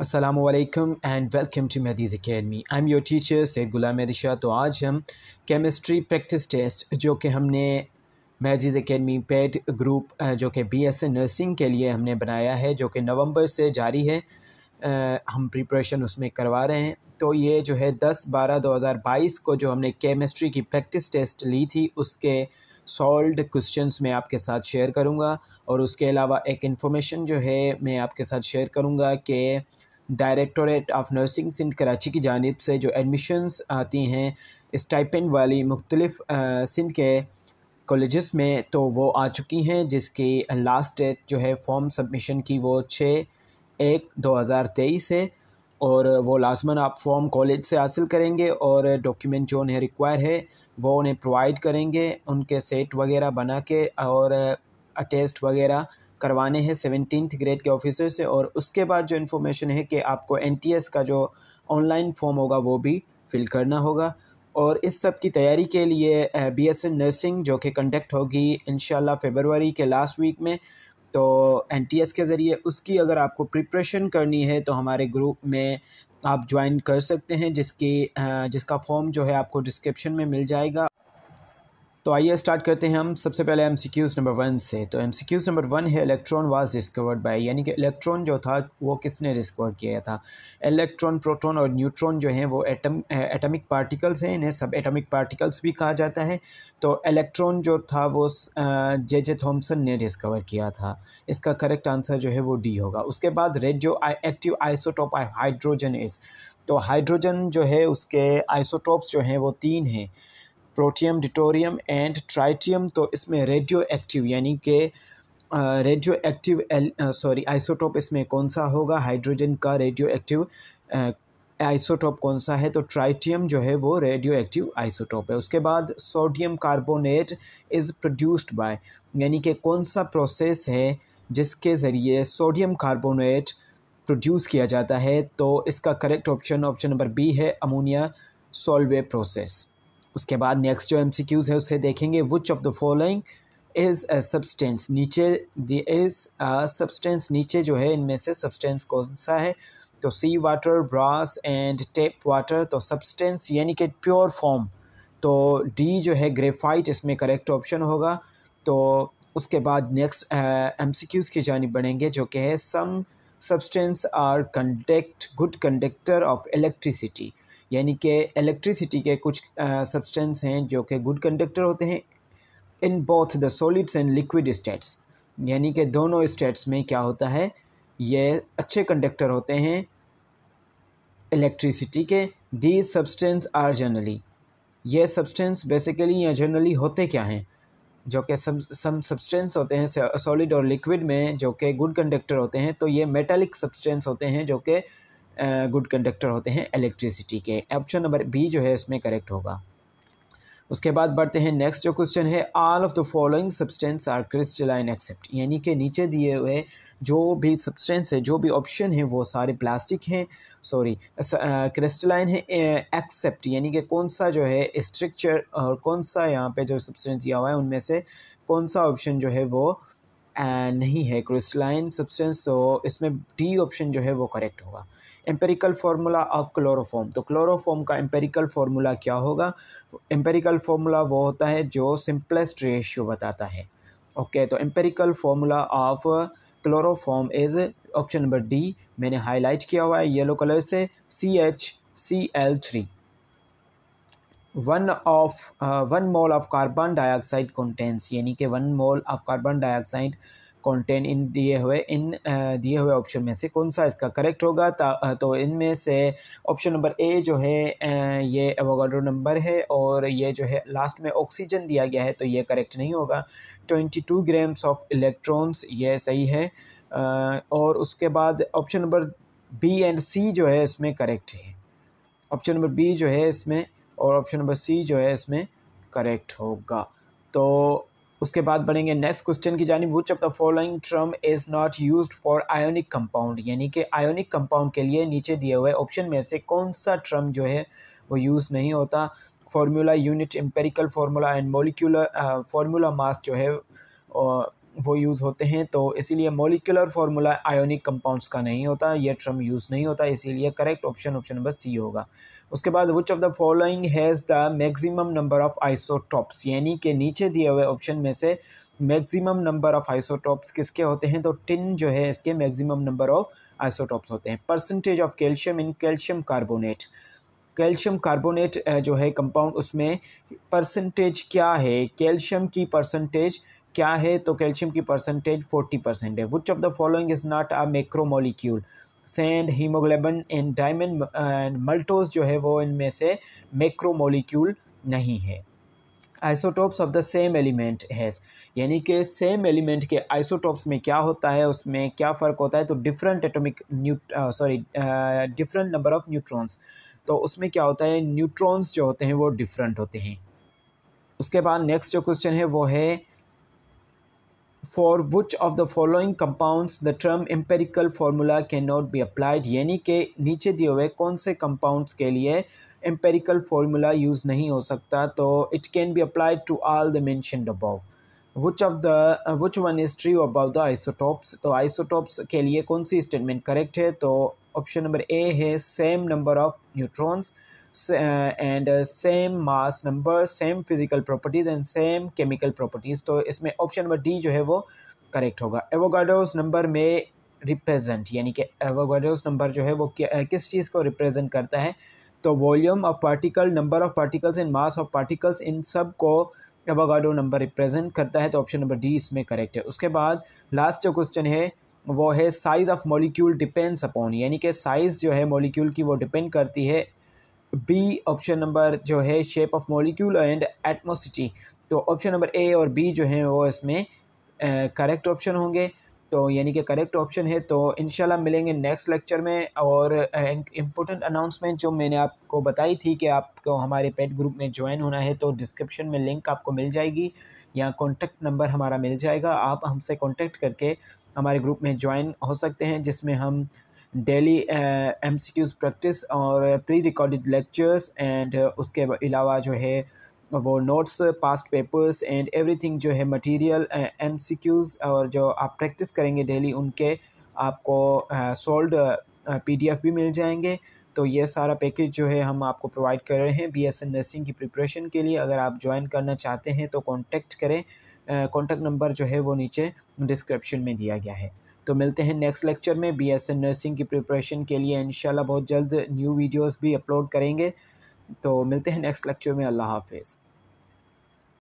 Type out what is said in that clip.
Aslam and welcome to मेदीज़ academy I am your teacher Syed Ghulam Risha तो आज हम केमिस्ट्री प्रैक्टिस टेस्ट जो कि हमने मैजीज़ अकेडमी पेड ग्रुप जो कि बी एस नर्सिंग के लिए हमने बनाया है जो कि नवंबर से जारी है आ, हम प्रिपरेशन उसमें करवा रहे हैं तो ये जो है दस बारह दो हज़ार बाईस को जो हमने केमिस्ट्री की प्रैक्टिस टेस्ट ली थी उसके सॉल्ड क्वेश्चंस मैं आपके साथ शेयर करूँगा और उसके अलावा एक इन्फॉर्मेशन जो है मैं आपके साथ शेयर करूँगा कि directorate of nursing Sindh Karachi की जानब से जो एडमिशन्स आती हैं स्टाइपेंड वाली मुख्तलिफ़ सिंध के कॉलेज़ में तो वो आ चुकी हैं जिसकी लास्ट डेट जो है फॉर्म सबमिशन की वो छः एक दो हज़ार तेईस है और वो लाजमन आप फॉर्म कॉलेज से हासिल करेंगे और डॉक्यूमेंट जो उन्हें रिक्वायर है वो उन्हें प्रोवाइड करेंगे उनके सेट वगैरह बना के और अटेस्ट वगैरह करवाने हैं सेवनटीन ग्रेड के ऑफिसर से और उसके बाद जो इन्फॉर्मेशन है कि आपको एन का जो ऑनलाइन फॉर्म होगा वो भी फिल करना होगा और इस सब की तैयारी के लिए बी एस एन नर्सिंग जो कि कंडक्ट होगी इन फरवरी के लास्ट वीक में तो एन टी एस के ज़रिए उसकी अगर आपको प्रिपरेशन करनी है तो हमारे ग्रुप में आप ज्वाइन कर सकते हैं जिसकी जिसका फॉर्म जो है आपको डिस्क्रिप्शन में मिल जाएगा तो आइए स्टार्ट करते हैं हम सबसे पहले M C Qs number one से तो M C Qs number one है इलेक्ट्रॉन वाज डिस्कवर्ड बाय यानी कि इलेक्ट्रॉन जो था वो किसने डिस्कवर किया था इलेक्ट्रॉन प्रोटॉन और न्यूट्रॉन जो हैं वो एटम एटमिक पार्टिकल्स हैं इन्हें सब एटमिक पार्टिकल्स भी कहा जाता है तो इलेक्ट्रॉन जो था वो जे जे थॉम्सन ने डिस्कवर किया था इसका करेक्ट आंसर जो है वो डी होगा उसके बाद रेड जो एक्टिव आइसोटॉप हाइड्रोजन इज़ तो हाइड्रोजन जो है उसके आइसोटॉप्स जो हैं वो तीन हैं प्रोटियम डिटोरियम एंड ट्राइटियम तो इसमें रेडियो एक्टिव यानी कि रेडियो एक्टिव सॉरी आइसोटोप इसमें कौन सा होगा हाइड्रोजन का रेडियो एक्टिव आइसोटोप कौन सा है तो ट्राइटियम जो है वो रेडियो एक्टिव आइसोटोप है उसके बाद sodium carbonate is produced by यानी कि कौन सा प्रोसेस है जिसके ज़रिए सोडियम कार्बोनेट प्रोड्यूस किया जाता है तो इसका correct option option number B है अमोनिया सॉल्वे प्रोसेस उसके बाद नेक्स्ट जो एम सी क्यूज़ है उसे देखेंगे which of the following is a substance नीचे इज़ सब्सटेंस नीचे जो है इनमें से सब्सटेंस कौन सा है तो sea water brass and tap water तो सब्सटेंस यानी कि प्योर फॉर्म तो डी जो है ग्रेफाइट इसमें करेक्ट ऑप्शन होगा तो उसके बाद नेक्स्ट एम सी क्यूज़ की जानब बढ़ेंगे जो कि है some substance are conduct good conductor of electricity यानी कि इलेक्ट्रिसिटी के कुछ सब्सटेंस हैं जो कि गुड कंडक्टर होते हैं in both the solids and liquid states यानी कि दोनों स्टेट्स में क्या होता है ये अच्छे कंडक्टर होते हैं इलेक्ट्रिसिटी के दी सब्सटेंस आर जनरली ये सब्सटेंस बेसिकली या जनरली होते क्या हैं जो कि सम सब्सटेंस होते हैं सॉलिड और लिक्विड में जो कि गुड कंडक्टर होते हैं तो ये मेटालिक सब्सटेंस होते हैं जो कि गुड कंडक्टर होते हैं इलेक्ट्रिसिटी के ऑप्शन नंबर बी जो है इसमें करेक्ट होगा उसके बाद बढ़ते हैं नेक्स्ट जो क्वेश्चन है all of the following substance are crystalline except यानी कि नीचे दिए हुए जो भी सब्सटेंस है जो भी ऑप्शन है वो सारे प्लास्टिक हैं सॉरी क्रिस्टलाइन है एक्सेप्ट यानी कि कौन सा जो है स्ट्रक्चर और कौन सा यहाँ पे जो सब्सटेंस दिया हुआ है उनमें से कौन सा ऑप्शन जो है वो आ, नहीं है क्रिस्टलाइन सब्सटेंस तो इसमें डी ऑप्शन जो है वो करेक्ट होगा एम्पेरिकल फार्मूला ऑफ क्लोरोफॉर्म तो क्लोरोफॉर्म का एम्पेरिकल फार्मूला क्या होगा एम्पेरिकल फार्मूला वो होता है जो सिंपलेस्ट रेशियो बताता है ओके okay, तो empirical formula of chloroform is option number D मैंने हाईलाइट किया हुआ है येलो कलर से C H C L three one of one mole of carbon dioxide contains यानी कि one mole of carbon dioxide content in दिए हुए इन दिए हुए ऑप्शन में से कौन सा इसका करेक्ट होगा तो इनमें से ऑप्शन नंबर ए जो है ये एवोगाड्रो नंबर है और ये जो है लास्ट में ऑक्सीजन दिया गया है तो ये करेक्ट नहीं होगा twenty two grams of electrons ये सही है और उसके बाद option number B and C जो है इसमें करेक्ट है ऑप्शन नंबर बी जो है इसमें और ऑप्शन नंबर सी जो है इसमें करेक्ट होगा तो उसके बाद बढ़ेंगे नेक्स्ट क्वेश्चन की जानी which of the following term is not use for ionic compound यानी कि आयोनिक कंपाउंड के लिए नीचे दिए हुए ऑप्शन में से कौन सा ट्रम जो है वो यूज़ नहीं होता formula unit empirical formula and molecular formula mass जो है वो यूज़ होते हैं तो इसीलिए मोलिकुलर फार्मूला आयोनिक कंपाउंड्स का नहीं होता यह ट्रम यूज़ नहीं होता इसीलिए correct option option number C होगा उसके बाद which of the following has the maximum number of isotopes यानी कि नीचे दिए हुए ऑप्शन में से मैक्सिमम नंबर ऑफ आइसोटॉप्स किसके होते हैं तो टिन जो है इसके मैक्सिमम नंबर ऑफ आइसोटॉप्स होते हैं percentage of calcium in calcium carbonate calcium carbonate जो है कंपाउंड उसमें परसेंटेज क्या है कैल्शियम की परसेंटेज क्या है तो कैल्शियम की परसेंटेज फोर्टी परसेंट है which of the following is not a macromolecule sand haemoglobin and diamond and maltose जो है वो इनमें से मैक्रोमोलिक्यूल नहीं है isotopes of the same element has यानी कि सेम एलिमेंट के आइसोटोप्स में क्या होता है उसमें क्या फ़र्क होता है तो different atomic new sorry different number of neutrons तो उसमें क्या होता है न्यूट्रॉन्स जो होते हैं वो डिफरेंट होते हैं उसके बाद नेक्स्ट जो क्वेश्चन है वो है for which of the following compounds the term empirical formula can not be applied यानी कि नीचे दिए हुए कौन से कंपाउंड्स के लिए एम्पेरिकल फार्मूला यूज़ नहीं हो सकता तो it can be applied to all the mentioned above which of the which one is true about the isotopes तो आइसोटॉप्स के लिए कौन सी स्टेटमेंट करेक्ट है तो ऑप्शन नंबर ए है same number of neutrons and same mass number same physical properties and same chemical properties तो इसमें option number D जो है वो करेक्ट होगा एवोगाडोज नंबर में रिप्रेजेंट यानी कि एवोगाडोज नंबर जो है वो uh, किस चीज़ को रिप्रेजेंट करता है तो volume of particle number of particles and mass of particles इन सब को एवोगाडो नंबर रिप्रेजेंट करता है तो ऑप्शन नंबर डी इसमें करेक्ट है उसके बाद लास्ट जो क्वेश्चन है वो है size of molecule depends upon यानी कि साइज़ जो है मॉलिक्यूल की वो डिपेंड करती है बी ऑप्शन नंबर जो है shape of molecule and atomicity तो ऑप्शन नंबर ए और बी जो हैं वो इसमें करेक्ट ऑप्शन होंगे तो यानी कि करेक्ट ऑप्शन है तो इन मिलेंगे नेक्स्ट लेक्चर में और इम्पोर्टेंट अनाउंसमेंट जो मैंने आपको बताई थी कि आपको हमारे पेट ग्रुप में ज्वाइन होना है तो डिस्क्रिप्शन में लिंक आपको मिल जाएगी या कॉन्टैक्ट नंबर हमारा मिल जाएगा आप हमसे कॉन्टैक्ट करके हमारे ग्रुप में ज्वाइन हो सकते हैं जिसमें हम daily M C Qs practice और प्री रिकॉर्डेड लेक्चर्स एंड उसके अलावा जो है वो notes past papers and everything जो है मटेरियल एम सी क्यूज़ और जो आप प्रैक्टिस करेंगे डेली उनके आपको सोल्ड पी डी एफ भी मिल जाएंगे तो ये सारा पैकेज जो है हम आपको प्रोवाइड कर रहे हैं बी एस एन नर्सिंग की प्रिपरेशन के लिए अगर आप ज्वाइन करना चाहते हैं तो कॉन्टेक्ट करें कॉन्टैक्ट नंबर जो है वो नीचे डिस्क्रिप्शन में दिया गया है तो मिलते हैं नेक्स्ट लेक्चर में बी एस एन नर्सिंग की प्रिपरेशन के लिए इन बहुत जल्द न्यू वीडियोज़ भी अपलोड करेंगे तो मिलते हैं नेक्स्ट लेक्चर में अल्लाह हाफिज़